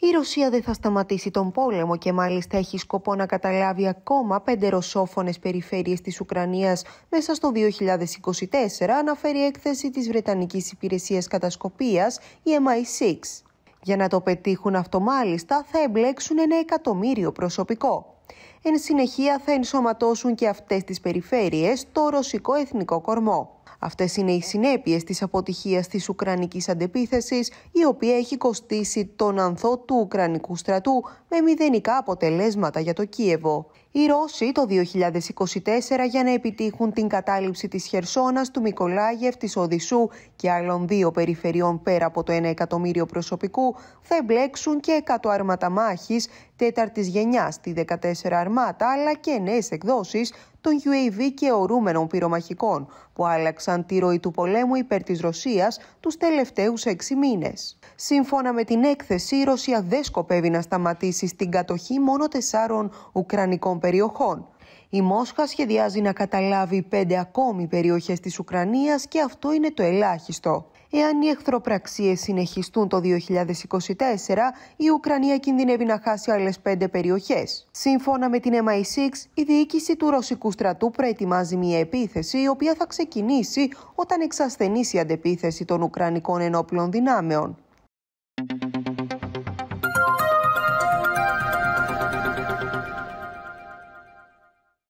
Η Ρωσία δεν θα σταματήσει τον πόλεμο και μάλιστα έχει σκοπό να καταλάβει ακόμα πέντε ρωσόφωνες περιφέρειες της Ουκρανίας μέσα στο 2024, αναφέρει έκθεση της Βρετανικής Υπηρεσίας Κατασκοπίας, η MI6. Για να το πετύχουν αυτό μάλιστα θα εμπλέξουν ένα εκατομμύριο προσωπικό εν συνεχεία θα ενσωματώσουν και αυτές τις περιφέρειες το ρωσικό εθνικό κορμό. Αυτές είναι οι συνέπειες της αποτυχίας της Ουκρανικής αντεπίθεσης, η οποία έχει κοστίσει τον ανθό του Ουκρανικού στρατού με μηδενικά αποτελέσματα για το Κίεβο. Οι Ρώσοι το 2024 για να επιτύχουν την κατάληψη της Χερσόνας, του Μικολάγεφ, της Οδυσσού και άλλων δύο περιφερειών πέρα από το 1 εκατομμύριο προσωπικού θα εμπλέξουν και 100 άρματα μάχης τέταρτης γενιάς, τη 14 αρμά αλλά και νέες εκδόσεις των UAV και ορούμενων πυρομαχικών που άλλαξαν τη ροή του πολέμου υπέρ της Ρωσίας τους τελευταίους έξι μήνες. Σύμφωνα με την έκθεση, η Ρωσία δεν σκοπεύει να σταματήσει στην κατοχή μόνο τεσσάρων ουκρανικών περιοχών. Η Μόσχα σχεδιάζει να καταλάβει πέντε ακόμη περιοχές της Ουκρανίας και αυτό είναι το ελάχιστο. Εάν οι εχθροπραξίες συνεχιστούν το 2024, η Ουκρανία κινδυνεύει να χάσει άλλες πέντε περιοχές. Σύμφωνα με την MI6, η διοίκηση του ρωσικού στρατού προετοιμάζει μια επίθεση, η οποία θα ξεκινήσει όταν εξασθενήσει η αντεπίθεση των Ουκρανικών ενόπλων δυνάμεων.